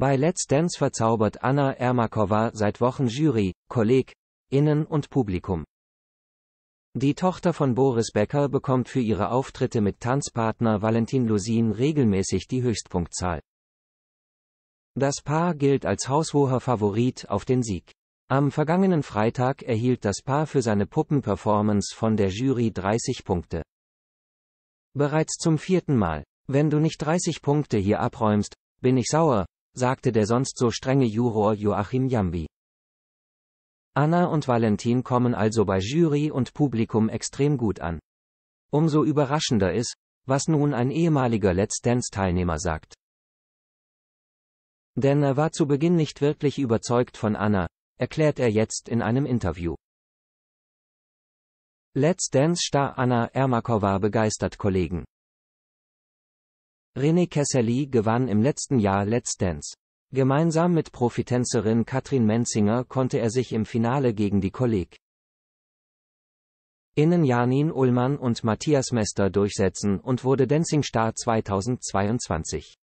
Bei Let's Dance verzaubert Anna Ermakova seit Wochen Jury, Kolleg, Innen und Publikum. Die Tochter von Boris Becker bekommt für ihre Auftritte mit Tanzpartner Valentin Lusin regelmäßig die Höchstpunktzahl. Das Paar gilt als haushoher Favorit auf den Sieg. Am vergangenen Freitag erhielt das Paar für seine Puppenperformance von der Jury 30 Punkte. Bereits zum vierten Mal. Wenn du nicht 30 Punkte hier abräumst, bin ich sauer, sagte der sonst so strenge Juror Joachim Jambi. Anna und Valentin kommen also bei Jury und Publikum extrem gut an. Umso überraschender ist, was nun ein ehemaliger Let's Dance-Teilnehmer sagt. Denn er war zu Beginn nicht wirklich überzeugt von Anna, erklärt er jetzt in einem Interview. Let's Dance-Star Anna Ermakova begeistert Kollegen. René Kesseli gewann im letzten Jahr Let's Dance. Gemeinsam mit Profitänzerin Katrin Menzinger konnte er sich im Finale gegen die Kolleg. Innen Janin Ullmann und Matthias Mester durchsetzen und wurde Dancing Star 2022.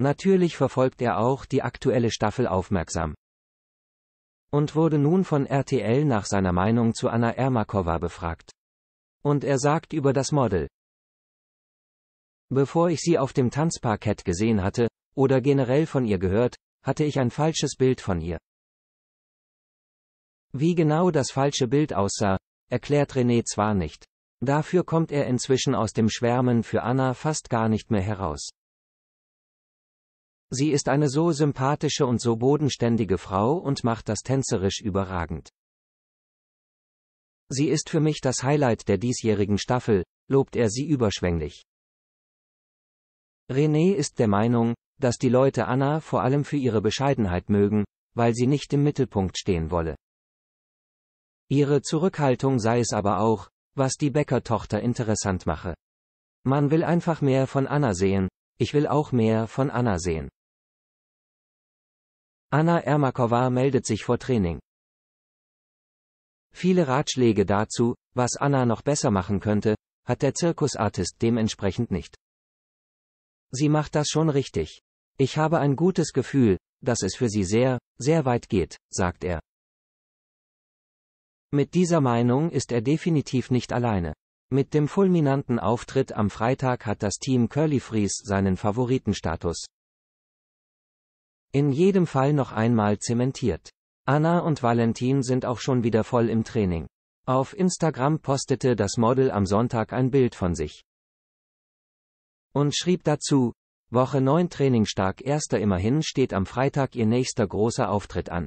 Natürlich verfolgt er auch die aktuelle Staffel aufmerksam. Und wurde nun von RTL nach seiner Meinung zu Anna Ermakova befragt. Und er sagt über das Model, Bevor ich sie auf dem Tanzparkett gesehen hatte, oder generell von ihr gehört, hatte ich ein falsches Bild von ihr. Wie genau das falsche Bild aussah, erklärt René zwar nicht. Dafür kommt er inzwischen aus dem Schwärmen für Anna fast gar nicht mehr heraus. Sie ist eine so sympathische und so bodenständige Frau und macht das tänzerisch überragend. Sie ist für mich das Highlight der diesjährigen Staffel, lobt er sie überschwänglich. René ist der Meinung, dass die Leute Anna vor allem für ihre Bescheidenheit mögen, weil sie nicht im Mittelpunkt stehen wolle. Ihre Zurückhaltung sei es aber auch, was die Bäckertochter interessant mache. Man will einfach mehr von Anna sehen, ich will auch mehr von Anna sehen. Anna Ermakova meldet sich vor Training. Viele Ratschläge dazu, was Anna noch besser machen könnte, hat der Zirkusartist dementsprechend nicht. Sie macht das schon richtig. Ich habe ein gutes Gefühl, dass es für sie sehr, sehr weit geht, sagt er. Mit dieser Meinung ist er definitiv nicht alleine. Mit dem fulminanten Auftritt am Freitag hat das Team Curly Fries seinen Favoritenstatus. In jedem Fall noch einmal zementiert. Anna und Valentin sind auch schon wieder voll im Training. Auf Instagram postete das Model am Sonntag ein Bild von sich. Und schrieb dazu, Woche 9 Training stark erster immerhin steht am Freitag ihr nächster großer Auftritt an.